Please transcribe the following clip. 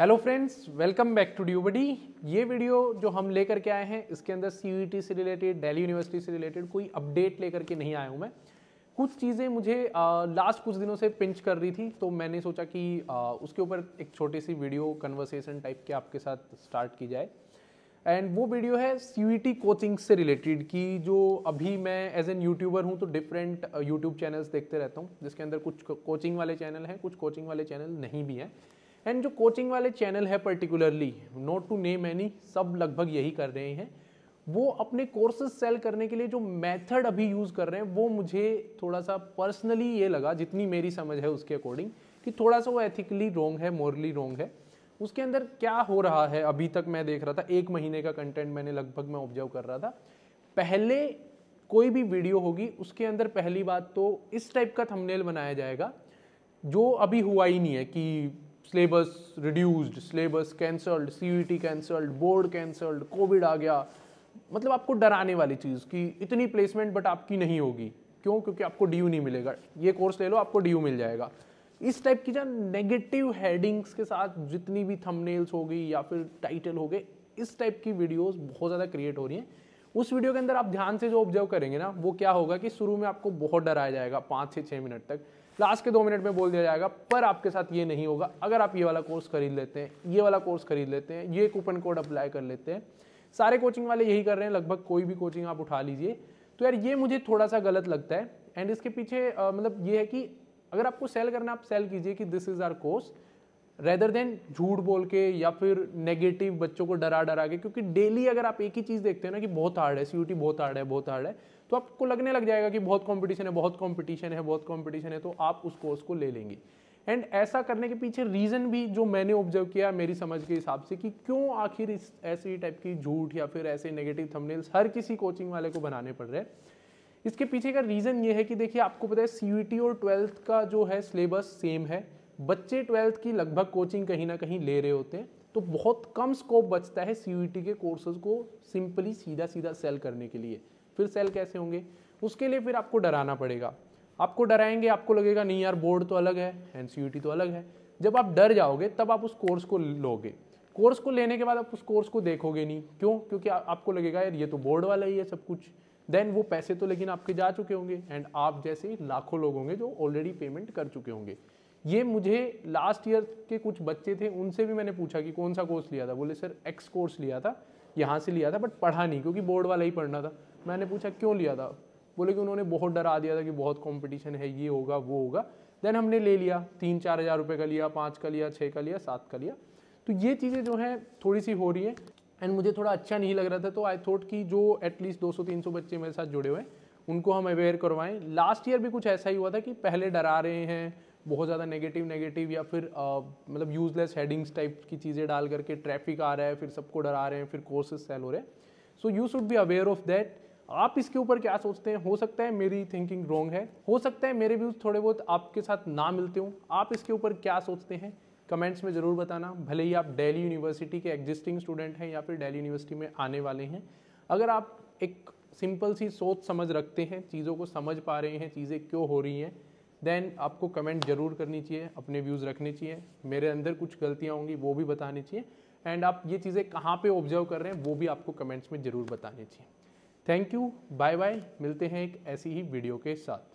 hello friends welcome back to ड्यूबडी ये video जो हम लेकर के आए हैं इसके अंदर सी e से रिलेटेड दिल्ली यूनिवर्सिटी से रिलेटेड कोई अपडेट लेकर के नहीं आया हूँ मैं कुछ चीज़ें मुझे लास्ट कुछ दिनों से पिंच कर रही थी तो मैंने सोचा कि आ, उसके ऊपर एक छोटी सी वीडियो कन्वर्सेशन टाइप के आपके साथ स्टार्ट की जाए एंड वो वीडियो है सी कोचिंग e से रिलेटेड कि जो अभी मैं एज एन यूट्यूबर हूँ तो डिफरेंट यूट्यूब चैनल्स देखते रहता हूँ जिसके अंदर कुछ कोचिंग वाले चैनल हैं कुछ कोचिंग वाले चैनल नहीं भी हैं एंड जो कोचिंग वाले चैनल है particularly not to name any सब लगभग यही कर रहे हैं वो अपने कोर्सेज सेल करने के लिए जो मेथड अभी यूज़ कर रहे हैं वो मुझे थोड़ा सा पर्सनली ये लगा जितनी मेरी समझ है उसके अकॉर्डिंग कि थोड़ा सा वो एथिकली रॉन्ग है मोरली रॉन्ग है उसके अंदर क्या हो रहा है अभी तक मैं देख रहा था एक महीने का कंटेंट मैंने लगभग मैं ऑब्जर्व कर रहा था पहले कोई भी वीडियो होगी उसके अंदर पहली बात तो इस टाइप का थंबनेल बनाया जाएगा जो अभी हुआ ही नहीं है कि syllabus reduced syllabus cancelled C T cancelled board cancelled COVID आ गया मतलब आपको डराने वाली चीज़ कि इतनी प्लेसमेंट बट आपकी नहीं होगी क्यों क्योंकि आपको डी नहीं मिलेगा ये कोर्स ले लो आपको डी मिल जाएगा इस टाइप की जो नेगेटिव हेडिंग्स के साथ जितनी भी थंबनेल्स होगी या फिर टाइटल हो गए इस टाइप की वीडियोस बहुत ज़्यादा क्रिएट हो रही हैं उस वीडियो के अंदर आप ध्यान से जो ऑब्जर्व करेंगे ना वो क्या होगा कि शुरू में आपको बहुत डराया जाएगा पाँच से छः मिनट तक लास्ट के दो मिनट में बोल दिया जाएगा पर आपके साथ ये नहीं होगा अगर आप ये वाला कोर्स खरीद लेते हैं ये वाला कोर्स खरीद लेते हैं ये कूपन कोड अप्लाई कर लेते हैं सारे कोचिंग वाले यही कर रहे हैं लगभग कोई भी कोचिंग आप उठा लीजिए तो यार ये मुझे थोड़ा सा गलत लगता है एंड इसके पीछे मतलब ये है कि अगर आपको सेल करना आप सेल कीजिए कि this is our course rather than झूठ बोल के या फिर नेगेटिव बच्चों को डरा डरा के क्योंकि डेली अगर आप एक ही चीज़ देखते हो ना कि बहुत हार्ड है सी बहुत हार्ड है बहुत हार्ड है तो आपको लगने लग जाएगा कि बहुत कॉम्पिटिशन है बहुत कॉम्पिटिशन है बहुत कॉम्पिटिशन है तो आप उस कोर्स को ले लेंगे एंड ऐसा करने के पीछे रीज़न भी जो मैंने ऑब्जर्व किया मेरी समझ के हिसाब से कि क्यों आखिर इस ऐसी टाइप की झूठ या फिर ऐसे नेगेटिव थंबनेल्स हर किसी कोचिंग वाले को बनाने पड़ रहे हैं इसके पीछे का रीज़न ये है कि देखिए आपको पता है सी और ट्वेल्थ का जो है सिलेबस सेम है बच्चे ट्वेल्थ की लगभग कोचिंग कहीं ना कहीं ले रहे होते हैं तो बहुत कम स्कोप बचता है सी e के कोर्सेज को सिंपली सीधा सीधा सेल करने के लिए फिर सेल कैसे होंगे उसके लिए फिर आपको डराना पड़ेगा आपको डराएंगे आपको लगेगा नहीं यार बोर्ड तो अलग है एन e तो अलग है जब आप डर जाओगे तब आप उस कोर्स को लोगे कोर्स को लेने के बाद आप उस कोर्स को देखोगे नहीं क्यों क्योंकि आ, आपको लगेगा यार ये तो बोर्ड वाला ही है सब कुछ देन वो पैसे तो लेकिन आपके जा चुके होंगे एंड आप जैसे लाखों लोग होंगे जो ऑलरेडी पेमेंट कर चुके होंगे ये मुझे लास्ट ईयर के कुछ बच्चे थे उनसे भी मैंने पूछा कि कौन सा कोर्स लिया था बोले सर एक्स कोर्स लिया था यहाँ से लिया था बट पढ़ा नहीं क्योंकि बोर्ड वाला ही पढ़ना था मैंने पूछा क्यों लिया था बोले कि उन्होंने बहुत डरा दिया था कि बहुत कॉम्पिटिशन है ये होगा वो होगा देन हमने ले लिया तीन चार हज़ार रुपये का लिया पाँच का लिया छः का लिया सात का लिया तो ये चीज़ें जो हैं थोड़ी सी हो रही हैं एंड मुझे थोड़ा अच्छा नहीं लग रहा था तो आई थॉट कि जो एटलीस्ट 200-300 बच्चे मेरे साथ जुड़े हुए हैं उनको हम अवेयर करवाएं लास्ट ईयर भी कुछ ऐसा ही हुआ था कि पहले डरा रहे हैं बहुत ज़्यादा नेगेटिव नेगेटिव या फिर मतलब यूजलेस हेडिंग्स टाइप की चीज़ें डाल करके ट्रैफिक आ रहा है फिर सबको डरा रहे हैं फिर कोर्सेज सेल हो रहे हैं so you should be aware of that आप इसके ऊपर क्या सोचते हैं हो सकता है मेरी थिंकिंग रॉन्ग है हो सकता है मेरे व्यूज़ थोड़े बहुत आपके साथ ना मिलते हों आप इसके ऊपर क्या सोचते हैं कमेंट्स में ज़रूर बताना भले ही आप डेली यूनिवर्सिटी के एग्जिस्टिंग स्टूडेंट हैं या फिर डेली यूनिवर्सिटी में आने वाले हैं अगर आप एक सिंपल सी सोच समझ रखते हैं चीज़ों को समझ पा रहे हैं चीज़ें क्यों हो रही हैं देन आपको कमेंट जरूर करनी चाहिए अपने व्यूज़ रखने चाहिए मेरे अंदर कुछ गलतियाँ होंगी वो भी बतानी चाहिए एंड आप ये चीज़ें कहाँ पे ऑब्जर्व कर रहे हैं वो भी आपको कमेंट्स में ज़रूर बतानी चाहिए थैंक यू बाय बाय मिलते हैं एक ऐसी ही वीडियो के साथ